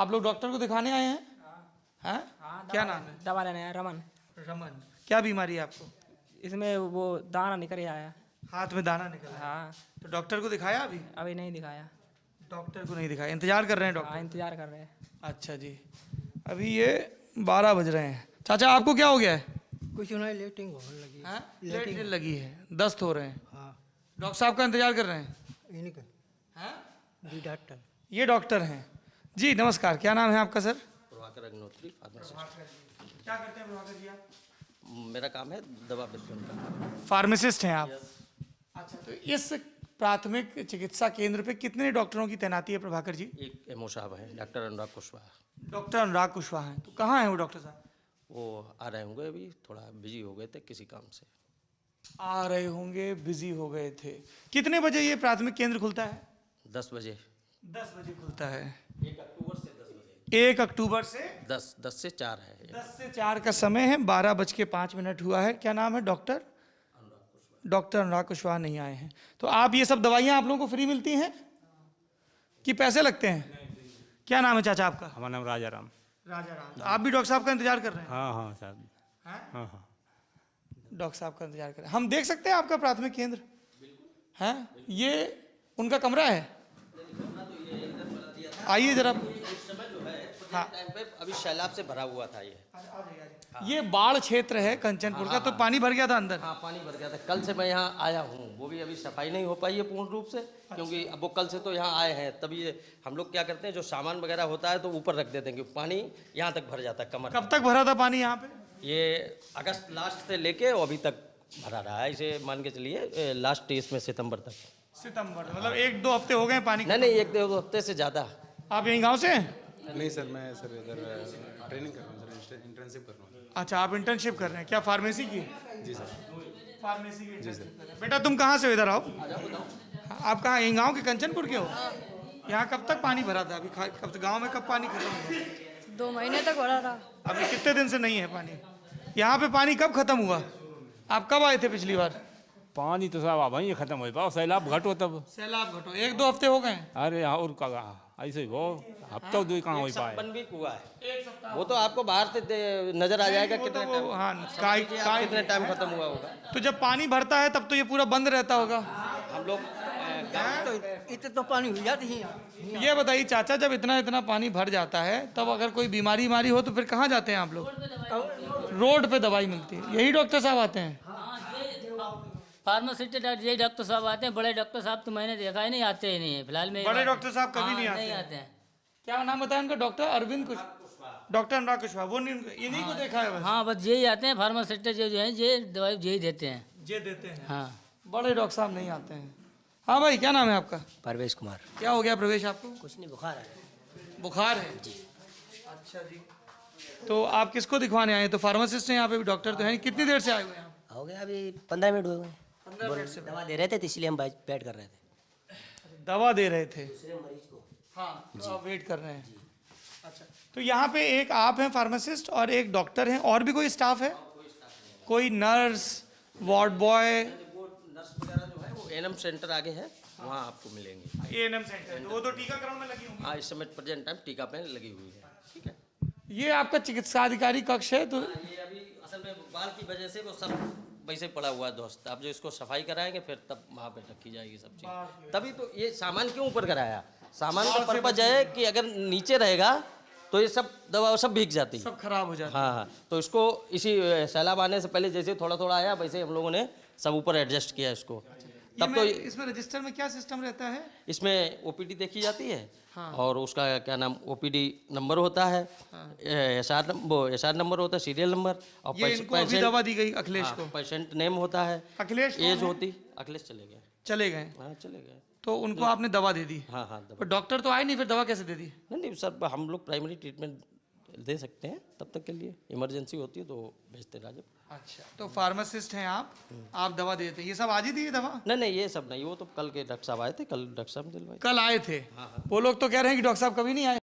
आप लोग डॉक्टर को दिखाने आए हैं हाँ, हाँ? हाँ क्या नाम है दवा लेने आया रमन रमन क्या बीमारी है आपको इसमें वो दाना निकल आया हाथ में दाना निकल हाँ तो डॉक्टर को दिखाया अभी अभी नहीं दिखाया डॉक्टर को नहीं दिखाया इंतजार कर रहे हैं डॉक्टर हाँ, इंतजार कर रहे हैं अच्छा जी अभी ये बारह बज रहे हैं चाचा आपको क्या हो गया है कुछ नहीं लेटिंग होने लगी है लेटिंग लगी है दस्त हो रहे हैं हाँ डॉक्टर साहब का इंतजार कर रहे हैं डॉक्टर ये डॉक्टर हैं जी नमस्कार क्या नाम है आपका सर प्रभाकर अग्नोत्री फार्मासिस्ट क्या करते हैं प्रभाकर जी आप मेरा काम है दवा का फार्मासिस्ट हैं आप अच्छा तो इस प्राथमिक चिकित्सा केंद्र पे कितने डॉक्टरों की तैनाती है प्रभाकर जी एक एमओ साहब हैं डॉक्टर अनुराग कुशवाहा डॉक्टर अनुराग कुशवाहा हैं तो कहाँ हैं वो डॉक्टर साहब वो आ रहे होंगे अभी थोड़ा बिजी हो गए थे किसी काम से आ रहे होंगे बिजी हो गए थे कितने बजे ये प्राथमिक केंद्र खुलता है दस बजे दस बजे खुलता है एक अक्टूबर से दस दस से चार है दस से चार का समय है बारह बज के पाँच मिनट हुआ है क्या नाम है डॉक्टर डॉक्टर अनुराग कुशवाहा नहीं आए हैं तो आप ये सब दवाइयाँ आप लोगों को फ्री मिलती हैं कि पैसे लगते हैं क्या नाम है चाचा आपका हमारा नाम राजा राम राजा राम तो आप भी डॉक्टर साहब का इंतजार कर रहे हैं हाँ हाँ साहब हाँ हाँ डॉक्टर साहब का इंतजार कर रहे हैं हम देख सकते हैं आपका प्राथमिक केंद्र हैं ये उनका कमरा है आइए जरा अभी सैलाब से भरा हुआ था ये हाँ। ये बाढ़ क्षेत्र है कंचनपुर का हाँ, तो हाँ, पानी भर गया था अंदर हाँ पानी भर गया था कल से मैं यहाँ आया हूँ वो भी अभी सफाई नहीं हो पाई है पूर्ण रूप से अच्छा। क्योंकि अब वो कल से तो यहाँ आए हैं तभी ये हम लोग क्या करते हैं जो सामान वगैरह होता है तो ऊपर रख देते हैं क्योंकि पानी यहाँ तक भर जाता है कमर कब तक भरा था पानी यहाँ पे ये अगस्त लास्ट से लेके अभी तक भरा रहा है इसे मान के चलिए लास्ट इसमें सितम्बर तक सितम्बर मतलब एक दो हफ्ते हो गए पानी नहीं नहीं एक दो हफ्ते से ज़्यादा आप यही गाँव से नहीं सर मैं सर इधर ट्रेनिंग कर रहा हूँ सर इंटर्नशिप कर रहा हूँ अच्छा आप इंटर्नशिप कर रहे हैं क्या फार्मेसी की जी सर फार्मेसी की जी सर बेटा तुम कहाँ से इधर आओ आप कहाँ यहीं गाँव के कंचनपुर के हो यहाँ कब तक पानी भरा था अभी कब गाँव में कब पानी खत्म दो महीने तक भरा था अभी कितने दिन से नहीं है पानी यहाँ पे पानी कब खत्म हुआ आप कब आए थे पिछली बार पानी तो साहब ये खत्म हो पाओ सैलाब घटो तब सैलाब घटो एक दो हफ्ते हो गए अरे यहाँ और कहा हाँ, ऐसे वो तो दुई कहाँ हो पाए बन भी हुआ है वो तो आपको बाहर से नजर आ जाएगा तो कितने तो हाँ कितने टाइम खत्म हुआ होगा तो जब पानी भरता है तब तो ये पूरा बंद रहता होगा हम लोग तो इतने तो पानी हो जाते है ये बताइए चाचा जब इतना इतना पानी भर जाता है तब अगर कोई बीमारी वीमारी हो तो फिर कहाँ जाते हैं आप लोग रोड पे दवाई मिलती है यही डॉक्टर साहब आते हैं फार्मासिस्ट ये डॉक्टर साहब आते हैं बड़े डॉक्टर साहब तो मैंने देखा ही नहीं आते ही नहीं है फिलहाल में बड़े डॉक्टर साहब कभी हाँ, नहीं आते नहीं आते हैं क्या नाम बताया उनका डॉक्टर अरविंद कुछ डॉक्टर अनुराग कुशवाहा वो इन्हीं को हाँ। देखा है हाँ बस यही आते हैं फार्मासिस्ट जो है ये दवाई यही देते हैं ये देते हैं हाँ बड़े डॉक्टर साहब नहीं आते हैं हाँ भाई क्या नाम है आपका परवेश कुमार क्या हो गया प्रवेश आपको कुछ नहीं बुखार है बुखार है जी अच्छा जी तो आप किसको दिखवाने आए तो फार्मासिस्ट हैं यहाँ पे भी डॉक्टर तो हैं कितनी देर से आए हुए हैं हो गया अभी पंद्रह मिनट हुए गए दवा दे रहे थे तो इसलिए हम बैठ कर रहे थे दवा दे रहे थे मरीज को हाँ तो वेट कर रहे हैं अच्छा तो यहाँ पे एक आप हैं फार्मासिस्ट और एक डॉक्टर हैं और भी कोई स्टाफ हाँ, है कोई नर्स वार्ड बॉय नर्स वगैरह जो है वो एनएम सेंटर आगे है वहाँ आपको मिलेंगे एनएम सेंटर तो वो तो टीकाकरण में लगी हुई हाँ इस समय प्रेजेंट टाइम टीका पे लगी हुई है ठीक है ये आपका चिकित्सा अधिकारी कक्ष है तो हाँ, ये अभी असल में बाल की वजह से वो सब वैसे पड़ा हुआ है दोस्त आप जो इसको सफाई कराएंगे फिर तब वहाँ पे रखी जाएगी सब चीज़ तभी तो ये सामान क्यों ऊपर कराया सामान का पर्पज है कि अगर नीचे रहेगा तो ये सब दवा सब भीग जाती है सब खराब हो जाती है हाँ हाँ तो इसको इसी सैलाब आने से पहले जैसे थोड़ा थोड़ा आया वैसे हम लोगों ने सब ऊपर एडजस्ट किया इसको तब तो इसमें रजिस्टर में क्या सिस्टम रहता है इसमें ओपीडी देखी जाती है हाँ। और उसका क्या नाम ओपीडी नंबर होता है हाँ। एस आर नंबर होता है सीरियल नंबर और दवा दी गई अखिलेश हाँ, को पेशेंट नेम होता है अखिलेश एज होती अखिलेश चले गए चले गए हाँ, चले गए तो उनको आपने दवा दे दी हाँ हाँ दवा डॉक्टर तो आए नहीं फिर दवा कैसे दे दी नहीं नहीं सर हम लोग प्राइमरी ट्रीटमेंट दे सकते हैं तब तक के लिए इमरजेंसी होती है तो भेजते राजब अच्छा तो फार्मासिस्ट हैं आप आप दवा देते हैं ये सब आज ही दिए दवा नहीं नहीं ये सब नहीं वो तो कल के डॉक्टर साहब आए थे कल डॉक्टर साहब दिलवाए कल आए थे हाँ, हाँ। वो लोग तो कह रहे हैं कि डॉक्टर साहब कभी नहीं आए